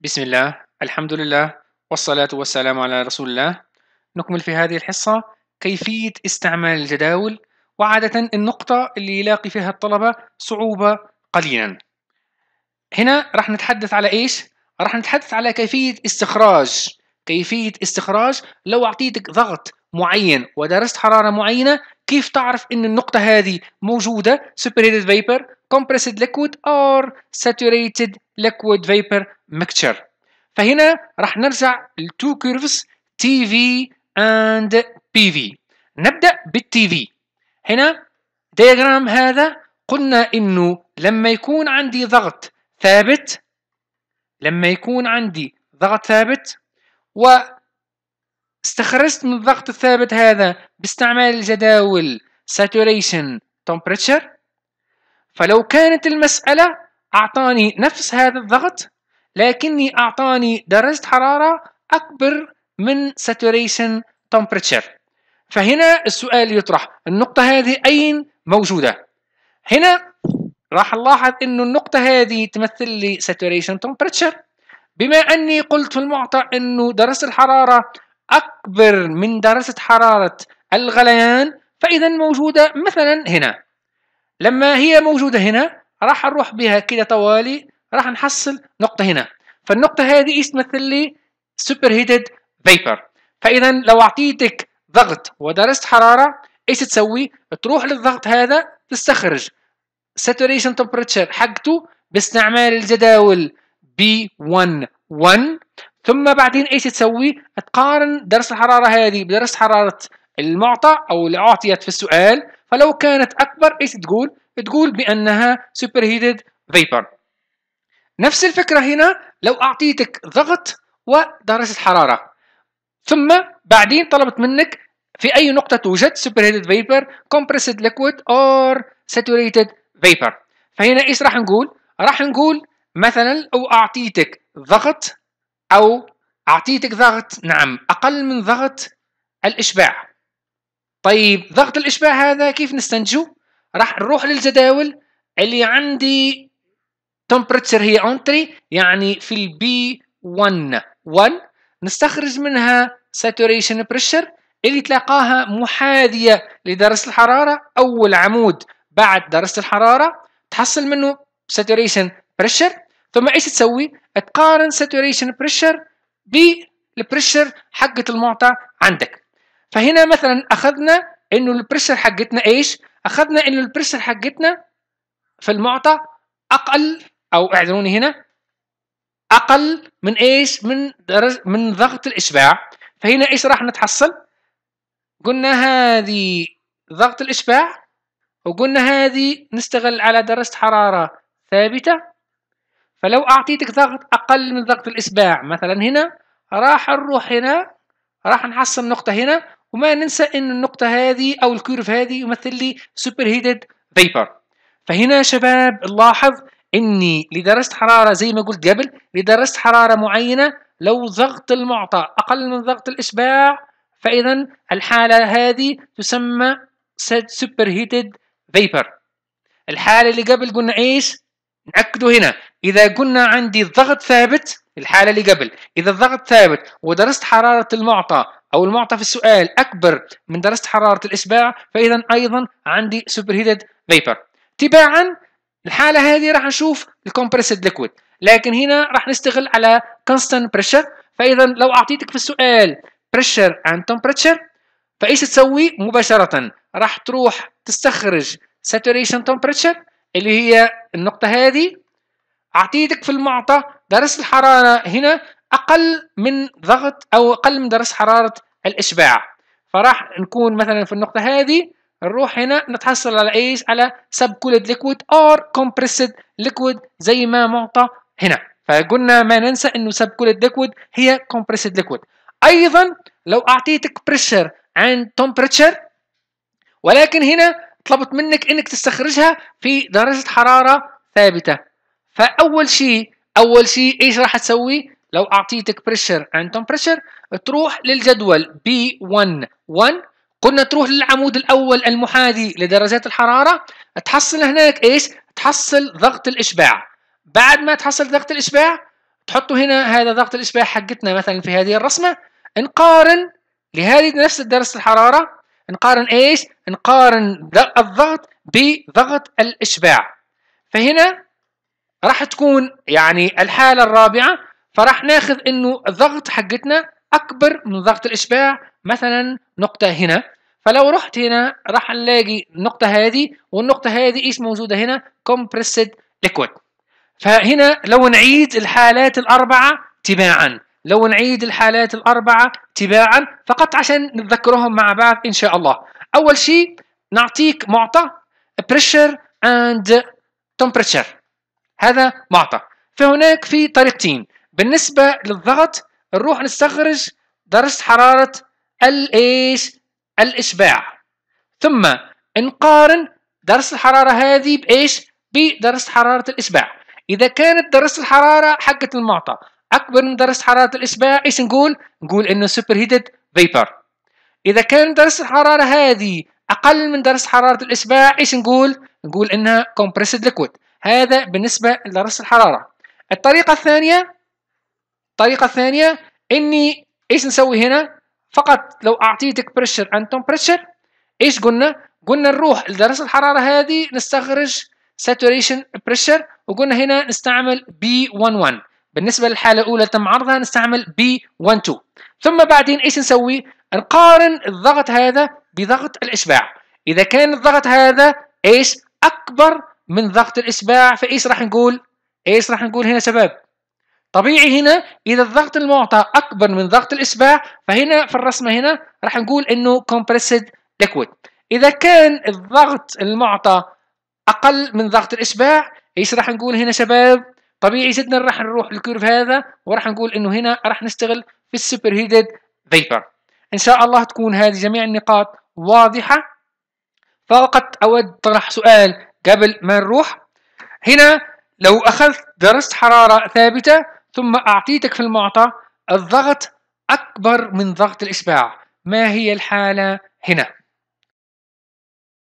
بسم الله الحمد لله والصلاة والسلام على رسول الله نكمل في هذه الحصة كيفية استعمال الجداول وعادة النقطة اللي يلاقي فيها الطلبة صعوبة قليلا هنا راح نتحدث على إيش؟ راح نتحدث على كيفية استخراج كيفية استخراج لو أعطيتك ضغط معين ودرست حراره معينه كيف تعرف ان النقطه هذه موجوده سوبريتد vapor compressed liquid or saturated liquid vapor mixture فهنا راح نرجع لتو كيرفز تي في اند بي في نبدا بالتي في هنا ديجرام هذا قلنا انه لما يكون عندي ضغط ثابت لما يكون عندي ضغط ثابت و استخرجت من الضغط الثابت هذا باستعمال الجداول saturation temperature فلو كانت المسألة أعطاني نفس هذا الضغط لكني أعطاني درجة حرارة أكبر من saturation temperature فهنا السؤال يطرح النقطة هذه أين موجودة هنا راح نلاحظ أن النقطة هذه تمثل لي saturation temperature بما أني قلت في المعطى أنه درجة الحرارة أكبر من درجة حرارة الغليان فإذا موجودة مثلا هنا لما هي موجودة هنا راح نروح بها كده طوالي راح نحصل نقطة هنا فالنقطة هذه ايش تمثل لي سوبر هيتد فيبر فإذا لو أعطيتك ضغط ودرجة حرارة ايش تسوي؟ تروح للضغط هذا تستخرج saturation temperature حقته باستعمال الجداول B11 ثم بعدين ايش تسوي؟ تقارن درس الحراره هذه بدرس حراره المعطى او اللي اعطيت في السؤال فلو كانت اكبر ايش تقول؟ تقول بانها سوبر هيتد فيبر نفس الفكره هنا لو اعطيتك ضغط ودرجه حرارة. ثم بعدين طلبت منك في اي نقطه توجد سوبر هيتد فيبر كومبريسد ليكويد اور ساتوريتد فيبر فهنا ايش راح نقول؟ راح نقول مثلا لو اعطيتك ضغط أو أعطيتك ضغط نعم أقل من ضغط الإشباع طيب ضغط الإشباع هذا كيف نستنتجه؟ راح نروح للجداول اللي عندي temperature هي entry يعني في البي 1 1 نستخرج منها saturation pressure اللي تلاقاها محاذية لدرجة الحرارة أول عمود بعد درجة الحرارة تحصل منه saturation pressure ثم ايش تسوي؟ تقارن ساتوريشن بريشر بالبريشر حقة المعطى عندك فهنا مثلا اخذنا انه البريشر حقتنا ايش اخذنا انه البريشر حقتنا في المعطى اقل او اعذروني هنا اقل من ايش من درج من ضغط الاشباع فهنا ايش راح نتحصل قلنا هذه ضغط الاشباع وقلنا هذه نستغل على درجة حرارة ثابتة فلو أعطيتك ضغط أقل من ضغط الإسباع مثلا هنا راح نروح هنا راح نحصل نقطة هنا وما ننسى أن النقطة هذه أو الكيرف هذه يمثل لي سوبر هيتد فيبر فهنا شباب لاحظ أني لدرجة حرارة زي ما قلت قبل لدرجة حرارة معينة لو ضغط المعطى أقل من ضغط الإسباع فإذا الحالة هذه تسمى سوبر هيتد فيبر الحالة اللي قبل قلنا إيش نأكده هنا إذا قلنا عندي الضغط ثابت الحالة اللي قبل إذا الضغط ثابت ودرست حرارة المعطى أو المعطى في السؤال أكبر من درست حرارة الإشباع فإذا أيضا عندي سوبر هيتد فيبر تباعا الحالة هذه راح نشوف الكومبريسد ليكويد لكن هنا راح نستغل على كونستانت بريشر فإذا لو أعطيتك في السؤال بريشر اند تمبريتشر فإيش تسوي مباشرة راح تروح تستخرج saturation temperature اللي هي النقطة هذه أعطيتك في المعطى درس الحرارة هنا أقل من ضغط أو أقل من درس حرارة الإشباع فراح نكون مثلا في النقطة هذه نروح هنا نتحصل على ايش على سب كولد ليكويد اور كومبريسد ليكويد زي ما معطى هنا فقلنا ما ننسى انه سب كولد ليكويد هي كومبريسد ليكويد ايضا لو اعطيتك بريشر عند تمبريتشر ولكن هنا طلبت منك انك تستخرجها في درجه حراره ثابته فاول شيء اول شيء ايش راح تسوي لو اعطيتك بريشر اند بريشر تروح للجدول بي 1 1 قلنا تروح للعمود الاول المحاذي لدرجات الحراره تحصل هناك ايش تحصل ضغط الاشباع بعد ما تحصل ضغط الاشباع تحطوا هنا هذا ضغط الاشباع حقتنا مثلا في هذه الرسمه نقارن لهذه نفس درجه الحراره نقارن ايش نقارن الضغط بضغط الاشباع فهنا راح تكون يعني الحاله الرابعه فراح ناخذ انه الضغط حقتنا اكبر من ضغط الاشباع مثلا نقطه هنا فلو رحت هنا راح نلاقي النقطه هذه والنقطه هذه ايش موجوده هنا compressed liquid فهنا لو نعيد الحالات الاربعه تباعا لو نعيد الحالات الأربعة تباعا فقط عشان نتذكرهم مع بعض إن شاء الله أول شيء نعطيك معطى pressure and temperature هذا معطى فهناك في طريقتين بالنسبة للضغط نروح نستخرج درجة حرارة الإيش الإشباع ثم نقارن درجة الحرارة هذه بإيش بدرجة حرارة الإشباع إذا كانت درجة الحرارة حقة المعطى اكبر من درجه حراره الاشباع ايش نقول نقول انه سوبر هيتد فيبر اذا كان درجه الحراره هذه اقل من درجه حراره الاشباع ايش نقول نقول انها كومبريسد ليكويد هذا بالنسبه لدرجه الحراره الطريقه الثانيه الطريقه الثانيه اني ايش نسوي هنا فقط لو اعطيتك بريشر اند تمبريتشر ايش قلنا قلنا نروح لدرجه الحراره هذه نستخرج saturation pressure وقلنا هنا نستعمل B11 بالنسبة للحالة الأولى تم عرضها نستعمل B12 ثم بعدين إيش نسوي؟ نقارن الضغط هذا بضغط الإشباع إذا كان الضغط هذا إيش أكبر من ضغط الإشباع فإيش راح نقول؟ إيش راح نقول هنا شباب؟ طبيعي هنا إذا الضغط المعطى أكبر من ضغط الإشباع فهنا في الرسمة هنا راح نقول إنه compressed liquid إذا كان الضغط المعطى أقل من ضغط الإشباع إيش راح نقول هنا شباب؟ طبيعي جدا راح نروح الكيرف هذا وراح نقول انه هنا راح نشتغل في السوبر هيدد فيبر ان شاء الله تكون هذه جميع النقاط واضحه فقط اود طرح سؤال قبل ما نروح هنا لو اخذت درجه حراره ثابته ثم اعطيتك في المعطى الضغط اكبر من ضغط الاشباع ما هي الحاله هنا